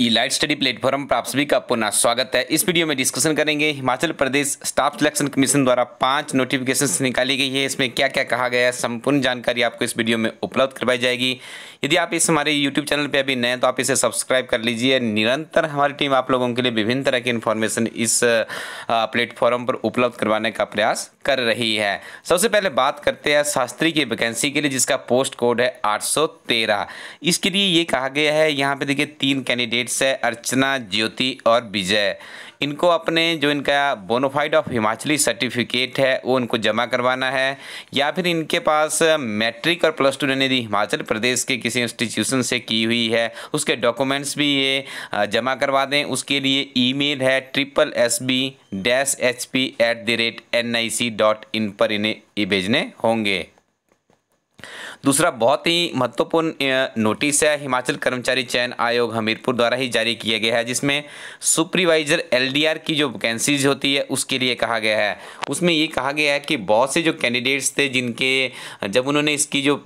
ई light study platform पर आप सभी का पुनः स्वागत है इस वीडियो में डिस्कशन करेंगे Himachal Pradesh staff selection commission द्वारा पांच नोटिफिकेशन निकाली गई है इसमें क्या क्या कहा गया है संपूर्ण जानकारी आपको इस वीडियो में उपलब्ध करवाई जाएगी यदि आप इस हमारे यूट्यूब चैनल पर अभी नए हैं तो आप इसे सब्सक्राइब कर लीजिए निरंतर हमारी टीम आप लोगों के लिए विभिन्न तरह की इन्फॉर्मेशन इस प्लेटफॉर्म पर उपलब्ध करवाने का प्रयास कर रही है सबसे पहले बात करते हैं शास्त्री की वैकेंसी के लिए जिसका पोस्ट कोड है 813 इसके लिए ये कहा गया है यहाँ पे देखिए तीन कैंडिडेट्स है अर्चना ज्योति और विजय इनको अपने जो इनका बोनोफाइड ऑफ हिमाचली सर्टिफिकेट है वो इनको जमा करवाना है या फिर इनके पास मैट्रिक और प्लस टू यानी हिमाचल प्रदेश के किसी इंस्टीट्यूशन से की हुई है उसके डॉक्यूमेंट्स भी ये जमा करवा दें उसके लिए ईमेल है triple S B dash H P at the rate N I C dot in पर इन्हें भेजने होंगे दूसरा बहुत ही महत्वपूर्ण नोटिस है हिमाचल कर्मचारी चयन आयोग हमीरपुर द्वारा ही जारी किया गया है जिसमें सुपरवाइजर एलडीआर की जो वैकेंसीज होती है उसके लिए कहा गया है उसमें ये कहा गया है कि बहुत से जो कैंडिडेट्स थे जिनके जब उन्होंने इसकी जो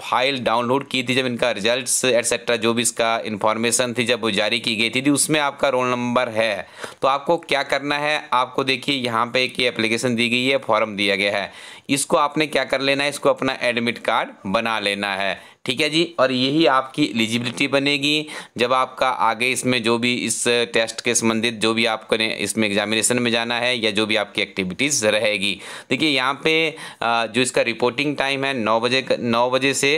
फाइल डाउनलोड की थी जब इनका रिजल्ट एट्सेट्रा जो भी इसका इन्फॉर्मेशन थी जब वो जारी की गई थी उसमें आपका रोल नंबर है तो आपको क्या करना है आपको देखिए यहाँ पर एक एप्लीकेशन दी गई है फॉर्म दिया गया है इसको आपने क्या कर लेना है इसको अपना एडमिट कार्ड बना लेना है ठीक है जी और यही आपकी एलिजिबिलिटी बनेगी जब आपका आगे इसमें जो भी इस टेस्ट के संबंधित जो भी आपको इसमें एग्जामिनेशन में जाना है या जो भी आपकी एक्टिविटीज़ रहेगी देखिए यहाँ पे जो इसका रिपोर्टिंग टाइम है नौ बजे नौ बजे से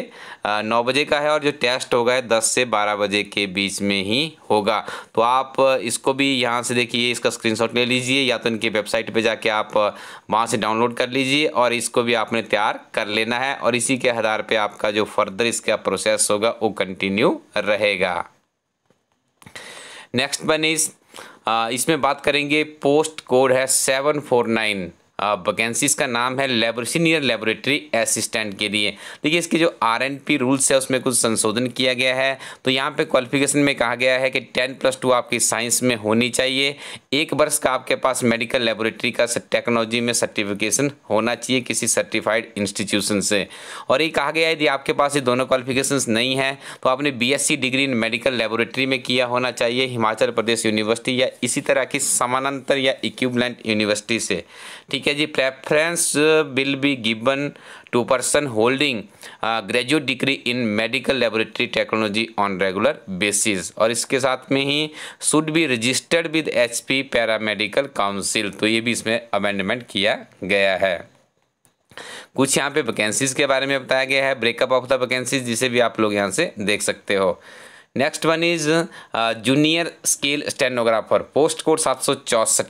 नौ बजे का है और जो टेस्ट होगा है दस से बारह बजे के बीच में ही होगा तो आप इसको भी यहाँ से देखिए इसका स्क्रीन ले लीजिए या तो इनकी वेबसाइट पर जाके आप वहाँ से डाउनलोड कर लीजिए और इसको भी आपने तैयार कर लेना है और इसी के आधार पर आपका जो फर्दर इसका प्रोसेस होगा वो कंटिन्यू रहेगा नेक्स्ट वन इसमें बात करेंगे पोस्ट कोड है सेवन फोर नाइन वैकेंसीज़ का नाम है लेबर सीनियर लेबोरेटरी असिस्टेंट के लिए देखिए इसके जो आर एन पी रूल्स है उसमें कुछ संशोधन किया गया है तो यहाँ पे क्वालिफिकेशन में कहा गया है कि टेन प्लस टू आपकी साइंस में होनी चाहिए एक वर्ष का आपके पास मेडिकल लेबोरेटरी का टेक्नोलॉजी में सर्टिफिकेशन होना चाहिए किसी सर्टिफाइड इंस्टीट्यूशन से और ये कहा गया है यदि आपके पास ये दोनों क्वालिफिकेशन नहीं है तो आपने B degree in medical laboratory में किया होना चाहिए हिमाचल प्रदेश यूनिवर्सिटी या इसी तरह की समानांतर या इक्विपमेंट यूनिवर्सिटी से ठीक है है जी preference will be given to person holding graduate degree in medical laboratory technology on regular basis और इसके साथ में ही should be registered with H P paramedical council तो ये भी इसमें अमेंडमेंट किया गया है कुछ यहाँ पे वैकेंसीज़ के बारे में बताया गया है ब्रेकअप ऑफ द वैकेंसीज जिसे भी आप लोग यहाँ से देख सकते हो next one is junior scale stenographer post code सात सौ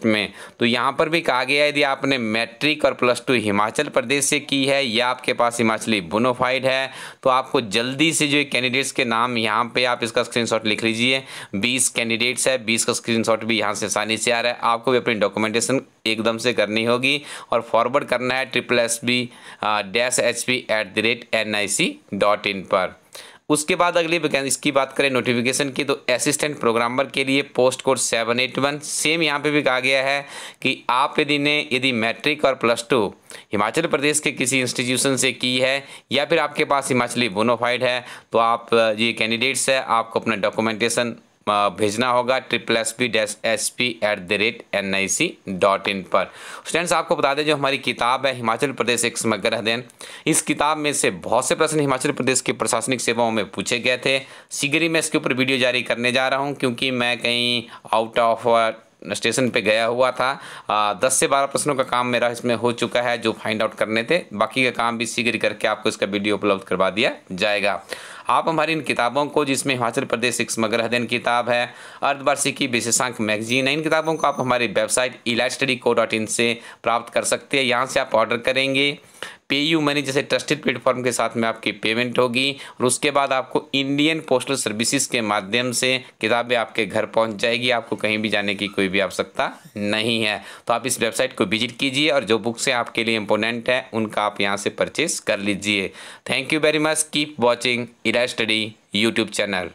में तो यहाँ पर भी कहा गया यदि आपने मैट्रिक और प्लस टू हिमाचल प्रदेश से की है या आपके पास हिमाचली बोनोफाइड है तो आपको जल्दी से जो कैंडिडेट्स के नाम यहाँ पे आप इसका स्क्रीनशॉट लिख लीजिए बीस कैंडिडेट्स है बीस का शॉट भी यहाँ से आसानी से आ रहा है आपको भी अपनी डॉक्यूमेंटेशन एकदम से करनी होगी और फॉरवर्ड करना है triple S B dash H P at the rate N I C dot in पर उसके बाद अगली वैकेंसी इसकी बात करें नोटिफिकेशन की तो असिस्टेंट प्रोग्रामर के लिए post code seven eight one same यहाँ पे भी कहा गया है कि आप यदि ने यदि मैट्रिक और प्लस टू हिमाचल प्रदेश के किसी इंस्टीट्यूशन से की है या फिर आपके पास हिमाचली बोनोफाइड है तो आप ये कैंडिडेट्स है आपको अपना डॉक्यूमेंटेशन भेजना होगा triple S P dash S P at the rate N I C dot in पर स्टूडेंट्स आपको बता दें जो हमारी किताब है हिमाचल प्रदेश एक समग्र अध्ययन इस किताब में से बहुत से प्रश्न हिमाचल प्रदेश की प्रशासनिक सेवाओं में पूछे गए थे शीघ्र ही मैं इसके ऊपर वीडियो जारी करने जा रहा हूँ क्योंकि मैं कहीं आउट ऑफ स्टेशन पे गया हुआ था आ, दस से बारह प्रश्नों का काम मेरा इसमें हो चुका है जो फाइंड आउट करने थे बाकी का काम भी शीघ्र करके आपको इसका वीडियो उपलब्ध करवा दिया जाएगा आप हमारी इन किताबों को जिसमें हिमाचल प्रदेश स्मग्र अध्ययन किताब है अर्धवार्षिकी विशेषांक मैगजीन है इन किताबों को आप हमारी website elite study co dot in से प्राप्त कर सकते हैं यहाँ से आप ऑर्डर करेंगे पे यू मनी जैसे ट्रस्टेड प्लेटफॉर्म के साथ में आपकी पेमेंट होगी और उसके बाद आपको इंडियन पोस्टल सर्विसेज के माध्यम से किताबें आपके घर पहुंच जाएगी आपको कहीं भी जाने की कोई भी आवश्यकता नहीं है तो आप इस वेबसाइट को विजिट कीजिए और जो बुक्स हैं आपके लिए इंपोर्टेंट है उनका आप यहाँ से परचेज कर लीजिए thank you very much keep watching इरा स्टडी यूट्यूब चैनल